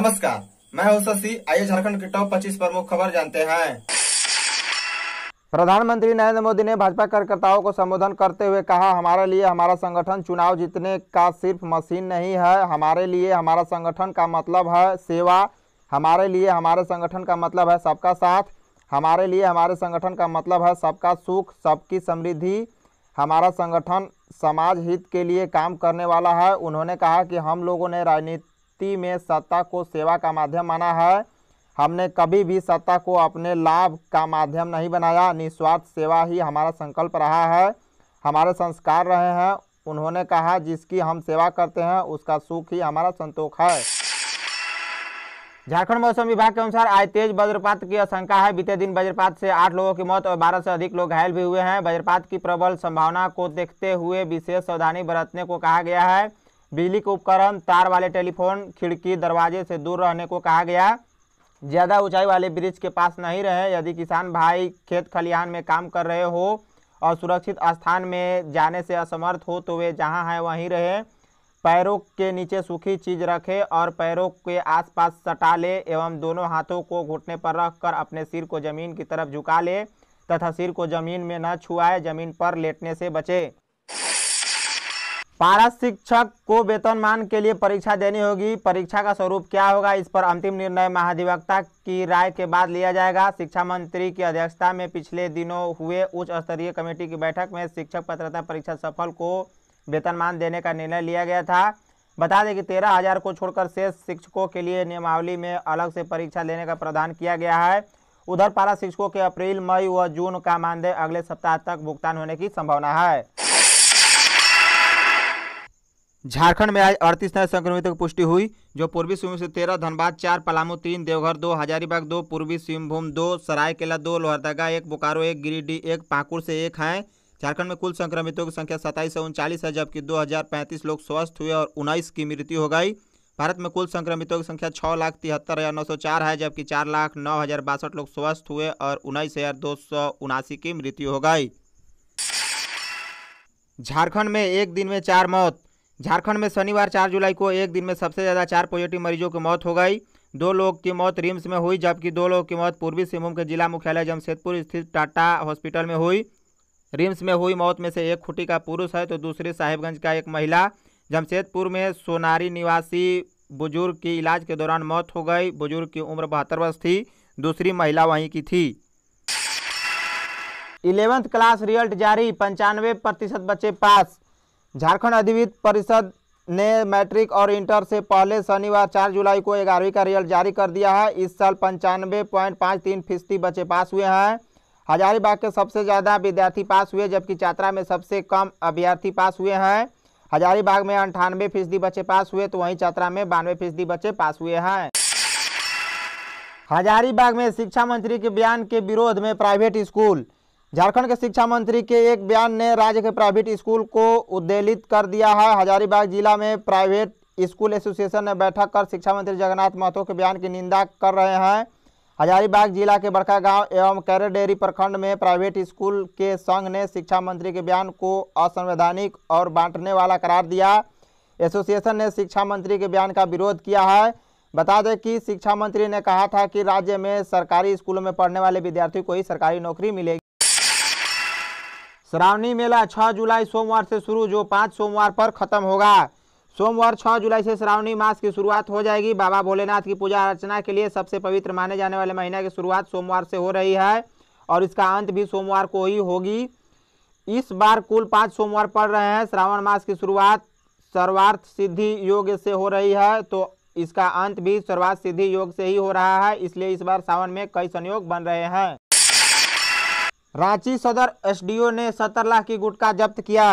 नमस्कार मैं हूं शशि आइए झारखंड के टॉप 25 प्रमुख खबर जानते हैं प्रधानमंत्री नरेंद्र मोदी ने भाजपा कार्यकर्ताओं को संबोधन करते हुए कहा हमारे लिए हमारा संगठन चुनाव जीतने का सिर्फ मशीन नहीं है हमारे लिए हमारा संगठन का मतलब है सेवा हमारे लिए हमारे संगठन का मतलब है सबका साथ हमारे लिए हमारे संगठन का मतलब है सबका सुख सबकी समृद्धि हमारा संगठन समाज हित के लिए काम करने वाला है उन्होंने कहा कि हम लोगों ने राजनीति व्यक्ति में सत्ता को सेवा का माध्यम माना है हमने कभी भी सत्ता को अपने लाभ का माध्यम नहीं बनाया निस्वार्थ सेवा ही हमारा संकल्प रहा है हमारे संस्कार रहे हैं उन्होंने कहा जिसकी हम सेवा करते हैं उसका सुख ही हमारा संतोष है झारखंड मौसम विभाग के अनुसार आज तेज वज्रपात की आशंका है बीते दिन वज्रपात से आठ लोगों की मौत और बारह से अधिक लोग घायल भी हुए हैं वज्रपात की प्रबल संभावना को देखते हुए विशेष सावधानी बरतने को कहा गया है बिजली के उपकरण तार वाले टेलीफोन खिड़की दरवाजे से दूर रहने को कहा गया ज़्यादा ऊंचाई वाले ब्रिज के पास नहीं रहे यदि किसान भाई खेत खलिहान में काम कर रहे हो और सुरक्षित स्थान में जाने से असमर्थ हो तो वे जहाँ हैं वहीं रहे पैरों के नीचे सूखी चीज़ रखें और पैरों के आसपास सटा ले एवं दोनों हाथों को घुटने पर रखकर अपने सिर को ज़मीन की तरफ झुका ले तथा सिर को ज़मीन में न छुआए ज़मीन पर लेटने से बचे पारा शिक्षक को वेतनमान के लिए परीक्षा देनी होगी परीक्षा का स्वरूप क्या होगा इस पर अंतिम निर्णय महाधिवक्ता की राय के बाद लिया जाएगा शिक्षा मंत्री की अध्यक्षता में पिछले दिनों हुए उच्च स्तरीय कमेटी की बैठक में शिक्षक पात्रता परीक्षा सफल को वेतनमान देने का निर्णय लिया गया था बता दें कि तेरह हजार को छोड़कर शेष शिक्षकों के लिए नियमावली में अलग से परीक्षा लेने का प्रावधान किया गया है उधर पारा शिक्षकों के अप्रैल मई व जून का मानदेय अगले सप्ताह तक भुगतान होने की संभावना है झारखंड में आज अड़तीस नए संक्रमितों की पुष्टि हुई जो पूर्वी सिंहभूम से तेरह धनबाद चार पलामू तीन देवघर दो हजारीबाग दो पूर्वी सिंहभूम दो सरायकेला दो लोहरदगा एक बोकारो एक गिरिडीह एक पाकुड़ से एक हैं झारखंड में कुल संक्रमितों की संख्या सताईस सौ उनचालीस है जबकि दो हजार पैंतीस लोग स्वस्थ हुए और उन्नीस की मृत्यु हो गई भारत में कुल संक्रमितों की संख्या छः लाख तिहत्तर हज़ार नौ सौ चार है जबकि चार लाख नौ हज़ार बासठ लोग स्वस्थ हुए और उन्नीस हज़ार दो सौ उनासी की मृत्यु हो गई झारखंड में एक दिन में चार मौत झारखंड में शनिवार चार जुलाई को एक दिन में सबसे ज़्यादा चार पॉजिटिव मरीजों की मौत हो गई दो लोग की मौत रिम्स में हुई जबकि दो लोगों की मौत पूर्वी सिंहभूम के जिला मुख्यालय जमशेदपुर स्थित टाटा हॉस्पिटल में हुई रिम्स में हुई मौत में से एक खुटी का पुरुष है तो दूसरी साहिबगंज का एक महिला जमशेदपुर में सोनारी निवासी बुजुर्ग की इलाज के दौरान मौत हो गई बुजुर्ग की उम्र बहत्तर वर्ष थी दूसरी महिला वहीं की थी इलेवेंथ क्लास रिजल्ट जारी पंचानवे प्रतिशत बच्चे पास झारखंड अधिविद परिषद ने मैट्रिक और इंटर से पहले शनिवार चार जुलाई को ग्यारहवीं का रिजल्ट जारी कर दिया है इस साल पंचानवे पॉइंट पाँच तीन फीसदी बच्चे पास हुए हैं हजारीबाग के सबसे ज़्यादा विद्यार्थी पास हुए जबकि चात्रा में सबसे कम अभ्यर्थी पास हुए हैं हजारीबाग में अंठानवे फीसदी बच्चे पास हुए तो वहीं चात्रा में बानवे फीसदी बच्चे पास हुए हैं हजारीबाग में शिक्षा मंत्री के बयान के विरोध में प्राइवेट स्कूल झारखंड के शिक्षा मंत्री के एक बयान ने राज्य के प्राइवेट स्कूल को उद्देलित कर दिया है हजारीबाग जिला में प्राइवेट स्कूल एसोसिएशन ने बैठक कर शिक्षा मंत्री जगन्नाथ महतो के बयान की निंदा कर रहे हैं हजारीबाग जिला के बड़का गांव एवं कैरेडेरी प्रखंड में प्राइवेट स्कूल के संघ ने शिक्षा मंत्री के बयान को असंवैधानिक और बांटने वाला करार दिया एसोसिएशन ने शिक्षा मंत्री के बयान का विरोध किया है बता दें कि शिक्षा मंत्री ने कहा था कि राज्य में सरकारी स्कूलों में पढ़ने वाले विद्यार्थियों को ही सरकारी नौकरी मिलेगी श्रावणी मेला 6 जुलाई सोमवार से शुरू जो पाँच सोमवार पर खत्म होगा सोमवार 6 जुलाई से श्रावणी मास की शुरुआत हो जाएगी बाबा भोलेनाथ की पूजा अर्चना के लिए सबसे पवित्र माने जाने वाले महीने की शुरुआत सोमवार से हो रही है और इसका अंत भी सोमवार को ही होगी इस बार कुल पाँच सोमवार पड़ रहे हैं श्रावण मास की शुरुआत सर्वार्थ सिद्धि योग से हो रही है तो इसका अंत भी सर्वार्थ सिद्धि योग से ही हो रहा है इसलिए इस बार सावन में कई संयोग बन रहे हैं रांची सदर एसडीओ ने सत्तर लाख की गुटखा जब्त किया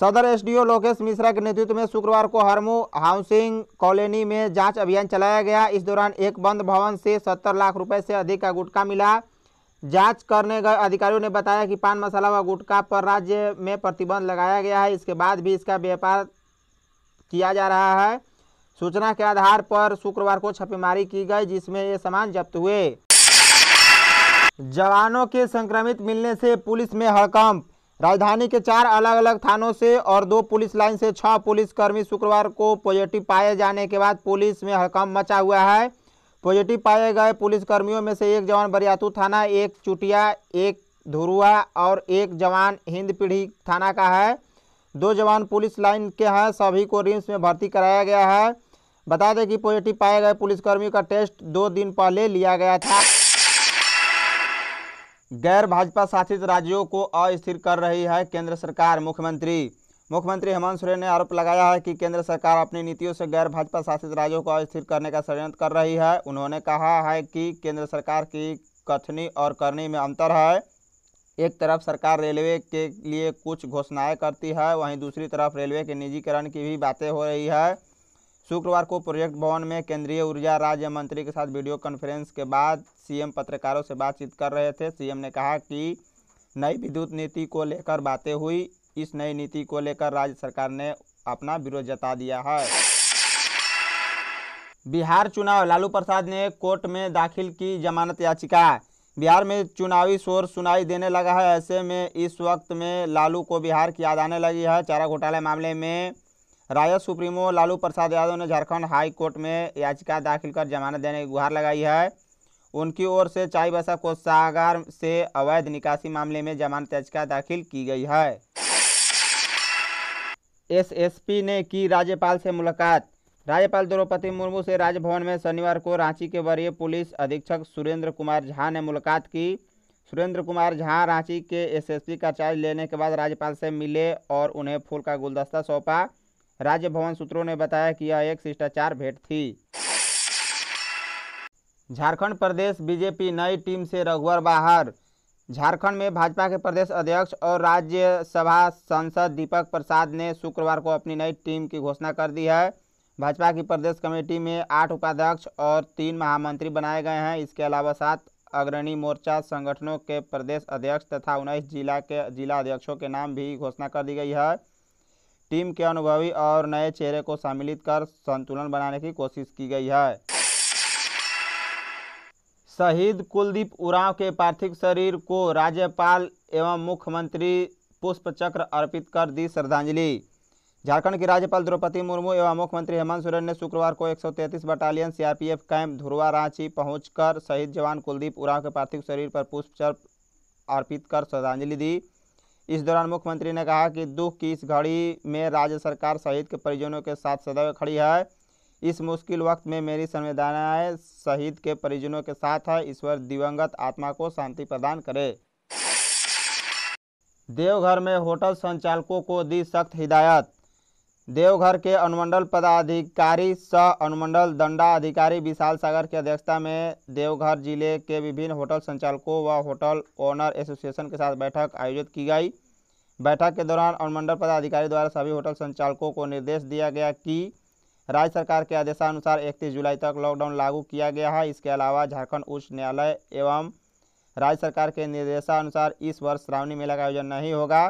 सदर एसडीओ लोकेश मिश्रा के नेतृत्व में शुक्रवार को हरमू हाउसिंग कॉलोनी में जांच अभियान चलाया गया इस दौरान एक बंद भवन से सत्तर लाख रुपए से अधिक का गुटखा मिला जांच करने गए अधिकारियों ने बताया कि पान मसाला व गुटखा पर राज्य में प्रतिबंध लगाया गया है इसके बाद भी इसका व्यापार किया जा रहा है सूचना के आधार पर शुक्रवार को छापेमारी की गई जिसमें ये सामान जब्त हुए जवानों के संक्रमित मिलने से पुलिस में हड़कंप राजधानी के चार अलग अलग थानों से और दो पुलिस लाइन से छह पुलिसकर्मी शुक्रवार को पॉजिटिव पाए जाने के बाद पुलिस में हड़कंप मचा हुआ है पॉजिटिव पाए गए पुलिसकर्मियों में से एक जवान बरियातू थाना एक चुटिया एक धुरुआ और एक जवान हिंद पीढ़ी थाना का है दो जवान पुलिस लाइन के हैं सभी को रिम्स में भर्ती कराया गया है बता दें कि पॉजिटिव पाए गए पुलिसकर्मियों का टेस्ट दो दिन पहले लिया गया था गैर भाजपा शासित राज्यों को अस्थिर कर रही है केंद्र सरकार मुख्यमंत्री मुख्यमंत्री हेमंत सोरेन ने आरोप लगाया है कि केंद्र सरकार अपनी नीतियों से गैर भाजपा शासित राज्यों को अस्थिर करने का षडयंत्र कर रही है उन्होंने कहा है कि केंद्र सरकार की कथनी और करनी में अंतर है एक तरफ सरकार रेलवे के लिए कुछ घोषणाएं करती है वहीं दूसरी तरफ रेलवे के निजीकरण की भी बातें हो रही है शुक्रवार को प्रोजेक्ट भवन में केंद्रीय ऊर्जा राज्य मंत्री के साथ वीडियो कॉन्फ्रेंस के बाद सीएम पत्रकारों से बातचीत कर रहे थे सीएम ने कहा कि नई विद्युत नीति को लेकर बातें हुई इस नई नीति को लेकर राज्य सरकार ने अपना विरोध जता दिया है बिहार चुनाव लालू प्रसाद ने कोर्ट में दाखिल की जमानत याचिका बिहार में चुनावी शोर सुनाई देने लगा है ऐसे में इस वक्त में लालू को बिहार की याद आने लगी है चारा घोटाले मामले में राजद सुप्रीमो लालू प्रसाद यादव ने झारखंड हाई कोर्ट में याचिका दाखिल कर जमानत देने की गुहार लगाई है उनकी ओर से चाई बसा कोषागार से अवैध निकासी मामले में जमानत याचिका दाखिल की गई है एसएसपी ने की राज्यपाल से मुलाकात राज्यपाल द्रौपदी मुर्मू से राजभवन में शनिवार को रांची के वरीय पुलिस अधीक्षक सुरेंद्र कुमार झा ने मुलाकात की सुरेंद्र कुमार झा रांची के एसएसपी का चार्ज लेने के बाद राज्यपाल से मिले और उन्हें फूल का गुलदस्ता सौंपा भवन सूत्रों ने बताया कि यह एक शिष्टाचार भेंट थी झारखंड प्रदेश बीजेपी नई टीम से रघुवर बाहर झारखंड में भाजपा के प्रदेश अध्यक्ष और राज्यसभा सांसद दीपक प्रसाद ने शुक्रवार को अपनी नई टीम की घोषणा कर दी है भाजपा की प्रदेश कमेटी में आठ उपाध्यक्ष और तीन महामंत्री बनाए गए हैं इसके अलावा सात अग्रणी मोर्चा संगठनों के प्रदेश अध्यक्ष तथा उन्नीस जिला के जिला अध्यक्षों के नाम भी घोषणा कर दी गई है टीम के अनुभवी और नए चेहरे को सम्मिलित कर संतुलन बनाने की कोशिश की गई है शहीद कुलदीप उरांव के पार्थिव शरीर को राज्यपाल एवं मुख्यमंत्री पुष्प चक्र अर्पित कर दी श्रद्धांजलि झारखंड की राज्यपाल द्रौपदी मुर्मू एवं मुख्यमंत्री हेमंत सोरेन ने शुक्रवार को 133 battalion CRPF camp Dhurwa Ranchi पहुंचकर शहीद जवान कुलदीप उराव के पार्थिव शरीर पर चक्र अर्पित कर श्रद्धांजलि दी इस दौरान मुख्यमंत्री ने कहा कि दुख की इस घड़ी में राज्य सरकार शहीद के परिजनों के साथ सदैव खड़ी है इस मुश्किल वक्त में मेरी संवेदनाएं शहीद के परिजनों के साथ है ईश्वर दिवंगत आत्मा को शांति प्रदान करे देवघर में होटल संचालकों को दी सख्त हिदायत देवघर के अनुमंडल पदाधिकारी सह अनुमंडल दंडाधिकारी विशाल सागर की अध्यक्षता में देवघर जिले के विभिन्न होटल संचालकों व होटल ओनर एसोसिएशन के साथ बैठक आयोजित की गई बैठक के दौरान अनुमंडल पदाधिकारी द्वारा सभी होटल संचालकों को निर्देश दिया गया कि राज्य सरकार के आदेशानुसार इकतीस जुलाई तक लॉकडाउन लागू किया गया है इसके अलावा झारखंड उच्च न्यायालय एवं राज्य सरकार के निर्देशानुसार इस वर्ष श्रावणी मेला का आयोजन नहीं होगा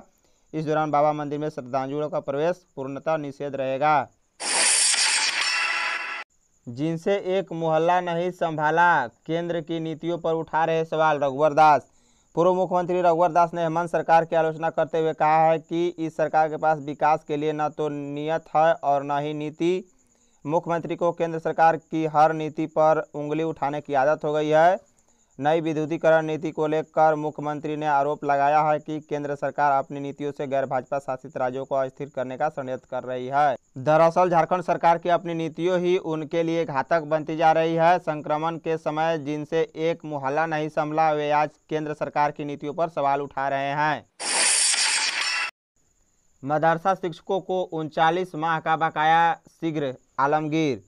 इस दौरान बाबा मंदिर में श्रद्धांजुओं का प्रवेश पूर्णतः निषेध रहेगा जिनसे एक मोहल्ला नहीं संभाला केंद्र की नीतियों पर उठा रहे सवाल रघुवर दास पूर्व मुख्यमंत्री रघुवर दास ने हेमंत सरकार की आलोचना करते हुए कहा है कि इस सरकार के पास विकास के लिए न तो नियत है और न ही नीति मुख्यमंत्री को केंद्र सरकार की हर नीति पर उंगली उठाने की आदत हो गई है नई विद्युतीकरण नीति को लेकर मुख्यमंत्री ने आरोप लगाया है कि केंद्र सरकार अपनी नीतियों से गैर भाजपा शासित राज्यों को अस्थिर करने का संयत कर रही है दरअसल झारखंड सरकार की अपनी नीतियों ही उनके लिए घातक बनती जा रही है संक्रमण के समय जिनसे एक मुहल्ला नहीं संभला वे आज केंद्र सरकार की नीतियों पर सवाल उठा रहे हैं मदरसा शिक्षकों को उनचालीस माह का बकाया शीघ्र आलमगीर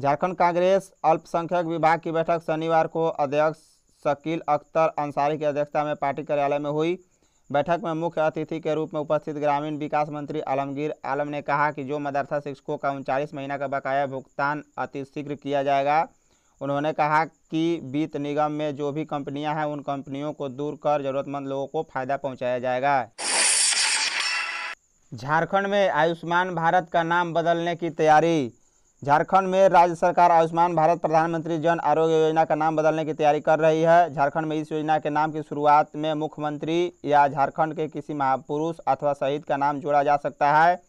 झारखंड कांग्रेस अल्पसंख्यक विभाग की बैठक शनिवार को अध्यक्ष शकील अख्तर अंसारी की अध्यक्षता में पार्टी कार्यालय में हुई बैठक में मुख्य अतिथि के रूप में उपस्थित ग्रामीण विकास मंत्री आलमगीर आलम ने कहा कि जो मदरसा शिक्षकों का उनचालीस महीना का बकाया भुगतान अतिशीघ्र किया जाएगा उन्होंने कहा कि वित्त निगम में जो भी कंपनियां हैं उन कंपनियों को दूर कर जरूरतमंद लोगों को फायदा पहुंचाया जाएगा झारखंड में आयुष्मान भारत का नाम बदलने की तैयारी झारखंड में राज्य सरकार आयुष्मान भारत प्रधानमंत्री जन आरोग्य योजना का नाम बदलने की तैयारी कर रही है झारखंड में इस योजना के नाम की शुरुआत में मुख्यमंत्री या झारखंड के किसी महापुरुष अथवा शहीद का नाम जोड़ा जा सकता है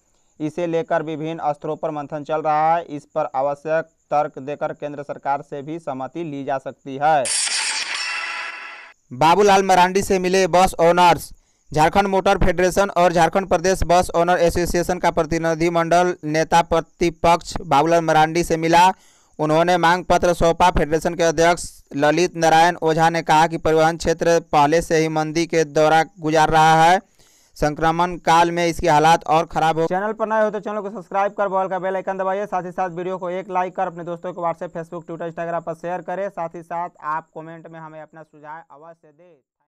इसे लेकर विभिन्न स्तरों पर मंथन चल रहा है इस पर आवश्यक तर्क देकर केंद्र सरकार से भी सहमति ली जा सकती है बाबूलाल मरांडी से मिले बस ओनर्स झारखंड मोटर फेडरेशन और झारखंड प्रदेश बस ओनर एसोसिएशन का प्रतिनिधिमंडल नेता प्रतिपक्ष बाबूलाल मरांडी से मिला उन्होंने मांग पत्र सौंपा फेडरेशन के अध्यक्ष ललित नारायण ओझा ने कहा कि परिवहन क्षेत्र पहले से ही मंदी के दौरा गुजार रहा है संक्रमण काल में इसकी हालात और खराब हो चैनल पर नए हो तो चैनल को सब्सक्राइब कर बॉल का बेल आइकन दबाइए साथ ही साथ वीडियो को एक लाइक कर अपने दोस्तों को व्हाट्सएप फेसबुक ट्विटर इंस्टाग्राम पर शेयर करें साथ ही साथ आप कमेंट में हमें अपना सुझाव अवश्य दें